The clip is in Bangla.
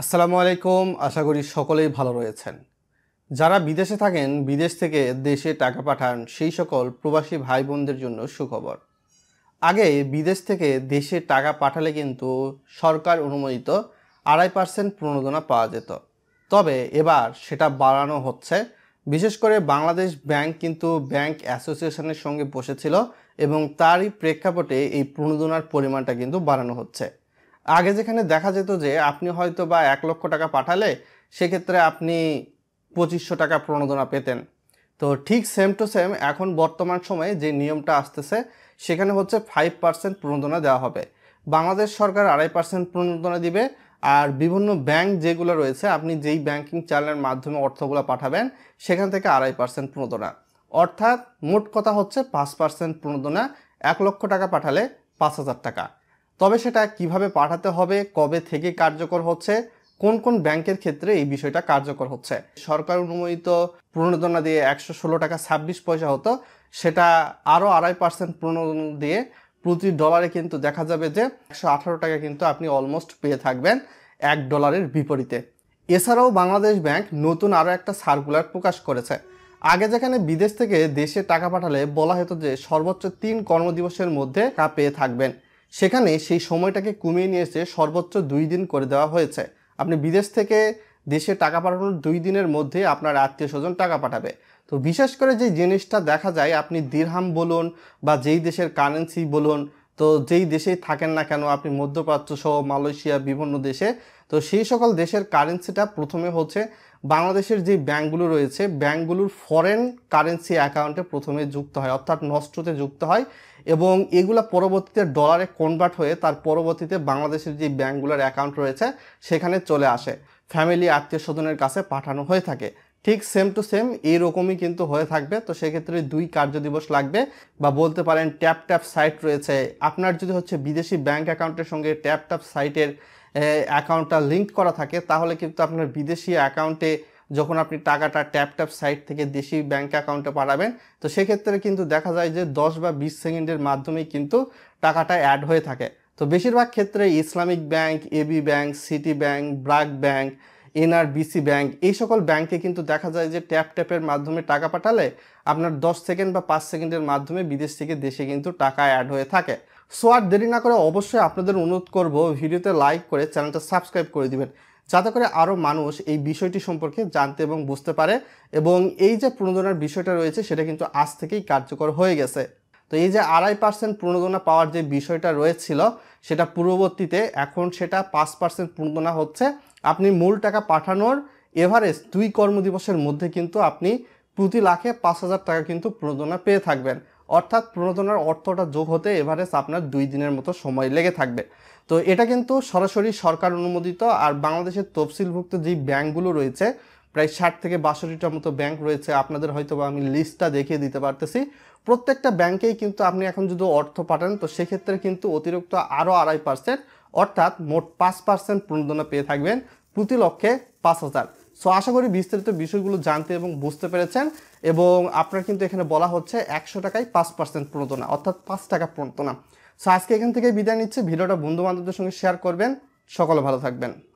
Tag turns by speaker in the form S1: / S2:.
S1: আসসালামু আলাইকুম আশা করি সকলেই ভালো রয়েছেন যারা বিদেশে থাকেন বিদেশ থেকে দেশে টাকা পাঠান সেই সকল প্রবাসী ভাই বোনদের জন্য সুখবর আগে বিদেশ থেকে দেশে টাকা পাঠালে কিন্তু সরকার অনুমোদিত আড়াই পার্সেন্ট প্রণোদনা পাওয়া যেত তবে এবার সেটা বাড়ানো হচ্ছে বিশেষ করে বাংলাদেশ ব্যাংক কিন্তু ব্যাংক অ্যাসোসিয়েশনের সঙ্গে বসেছিল এবং তারই প্রেক্ষাপটে এই প্রণোদনার পরিমাণটা কিন্তু বাড়ানো হচ্ছে আগে যেখানে দেখা যেত যে আপনি হয়তো বা এক লক্ষ টাকা পাঠালে সেক্ষেত্রে আপনি পঁচিশশো টাকা প্রণোদনা পেতেন তো ঠিক সেম টু সেম এখন বর্তমান সময়ে যে নিয়মটা আসতেছে সেখানে হচ্ছে ফাইভ পার্সেন্ট প্রণোদনা দেওয়া হবে বাংলাদেশ সরকার আড়াই পার্সেন্ট প্রণোদনা দিবে আর বিভিন্ন ব্যাংক যেগুলো রয়েছে আপনি যেই ব্যাংকিং চ্যানেলের মাধ্যমে অর্থগুলো পাঠাবেন সেখান থেকে আড়াই পার্সেন্ট প্রণোদনা অর্থাৎ মোট কথা হচ্ছে পাঁচ পার্সেন্ট প্রণোদনা এক লক্ষ টাকা পাঠালে পাঁচ হাজার টাকা তবে সেটা কিভাবে পাঠাতে হবে কবে থেকে কার্যকর হচ্ছে কোন কোন ব্যাংকের ক্ষেত্রে এই বিষয়টা কার্যকর হচ্ছে সরকার অনুমোদিত প্রণোদনা দিয়ে একশো ষোলো টাকা ছাব্বিশ পয়সা হতো সেটা আরও আড়াই পার্সেন্ট প্রণোদনা দিয়ে প্রতি ডলারে কিন্তু দেখা যাবে যে একশো আঠারো টাকা কিন্তু আপনি অলমোস্ট পেয়ে থাকবেন এক ডলারের বিপরীতে এছাড়াও বাংলাদেশ ব্যাংক নতুন আরও একটা সার্কুলার প্রকাশ করেছে আগে যেখানে বিদেশ থেকে দেশে টাকা পাঠালে বলা হতো যে সর্বোচ্চ তিন কর্মদিবসের মধ্যে তা পেয়ে থাকবেন সেখানে সেই সময়টাকে কমিয়ে নিয়ে এসে সর্বোচ্চ দুই দিন করে দেওয়া হয়েছে আপনি বিদেশ থেকে দেশে টাকা পাঠানোর দুই দিনের মধ্যে আপনার আত্মীয় স্বজন টাকা পাঠাবে তো বিশেষ করে যে জিনিসটা দেখা যায় আপনি দিরহাম বলুন বা যেই দেশের কারেন্সি বলুন তো যেই দেশেই থাকেন না কেন আপনি মধ্যপ্রাচ্য সহ মালয়েশিয়া বিভিন্ন দেশে তো সেই সকল দেশের কারেন্সিটা প্রথমে হচ্ছে বাংলাদেশের যে ব্যাঙ্কগুলো রয়েছে ব্যাঙ্কগুলোর ফরেন কারেন্সি অ্যাকাউন্টে প্রথমে যুক্ত হয় অর্থাৎ নষ্টতে যুক্ত হয় এবং এগুলা পরবর্তীতে ডলারে কনভার্ট হয়ে তার পরবর্তীতে বাংলাদেশের যে ব্যাঙ্কগুলোর অ্যাকাউন্ট রয়েছে সেখানে চলে আসে ফ্যামিলি আত্মীয় স্বজনের কাছে পাঠানো হয়ে থাকে ঠিক সেম টু সেম এইরকমই কিন্তু হয়ে থাকবে তো সেক্ষেত্রে দুই কার্য দিবস লাগবে বা বলতে পারেন ট্যাপ ট্যাপ সাইট রয়েছে আপনার যদি হচ্ছে বিদেশি ব্যাংক অ্যাকাউন্টের সঙ্গে ট্যাপ ট্যাপ সাইটের অ্যাকাউন্টটা লিঙ্ক করা থাকে তাহলে কিন্তু আপনার বিদেশি অ্যাকাউন্টে যখন আপনি টাকাটা ট্যাপ ট্যাপ সাইট থেকে দেশি ব্যাংক অ্যাকাউন্টে পাঠাবেন তো সেক্ষেত্রে কিন্তু দেখা যায় যে দশ বা বিশ সেকেন্ডের মাধ্যমেই কিন্তু টাকাটা অ্যাড হয়ে থাকে তো বেশিরভাগ ক্ষেত্রে Islamic bank AB bank city bank BRAC bank NRBC bank এই সকল ব্যাংকে কিন্তু দেখা যায় যে ট্যাপ ট্যাপের মাধ্যমে টাকা পাঠালে আপনার 10 সেকেন্ড বা পাঁচ সেকেন্ডের মাধ্যমে বিদেশ থেকে দেশে কিন্তু টাকা অ্যাড হয়ে থাকে সো আর দেরি না করে অবশ্যই আপনাদের অনুরোধ করব ভিডিওতে লাইক করে চ্যানেলটা সাবস্ক্রাইব করে দিবেন যাতে করে আরও মানুষ এই বিষয়টি সম্পর্কে জানতে এবং বুঝতে পারে এবং এই যে প্রণোদনার বিষয়টা রয়েছে সেটা কিন্তু আজ থেকেই কার্যকর হয়ে গেছে তো এই যে আড়াই পার্সেন্ট প্রণোদনা পাওয়ার যে বিষয়টা রয়েছিল সেটা পূর্ববর্তীতে এখন সেটা পাঁচ পার্সেন্ট প্রণোদনা হচ্ছে আপনি মূল টাকা পাঠানোর এভারেজ দুই কর্মদিবসের মধ্যে কিন্তু আপনি প্রতি লাখে পাঁচ হাজার টাকা কিন্তু প্রণোদনা পেয়ে থাকবেন অর্থাৎ প্রণোদনার অর্থটা যোগ হতে এভারেজ আপনার দুই দিনের মতো সময় লেগে থাকবে তো এটা কিন্তু সরাসরি সরকার অনুমোদিত আর বাংলাদেশের তফসিলভুক্ত যেই ব্যাংকগুলো রয়েছে প্রায় ষাট থেকে বাষট্টিটার মতো ব্যাংক রয়েছে আপনাদের হয়তো বা আমি লিস্টটা দেখিয়ে দিতে পারতেছি প্রত্যেকটা ব্যাংকেই কিন্তু আপনি এখন যদি অর্থ পাঠান তো সেক্ষেত্রে কিন্তু অতিরিক্ত আরও আড়াই পার্সেন্ট অর্থাৎ মোট পাঁচ পার্সেন্ট প্রণোদনা পেয়ে থাকবেন প্রতি লক্ষে পাঁচ হাজার সো আশা করি বিস্তারিত বিষয়গুলো জানতে এবং বুঝতে পেরেছেন এবং আপনার কিন্তু এখানে বলা হচ্ছে একশো টাকায় পাঁচ পার্সেন্ট প্রণোদনা অর্থাৎ পাঁচ টাকা প্রণোদনা সো আজকে এখান থেকে বিদায় নিচ্ছে ভিডিওটা বন্ধু বান্ধবদের সঙ্গে শেয়ার করবেন সকলে ভালো থাকবেন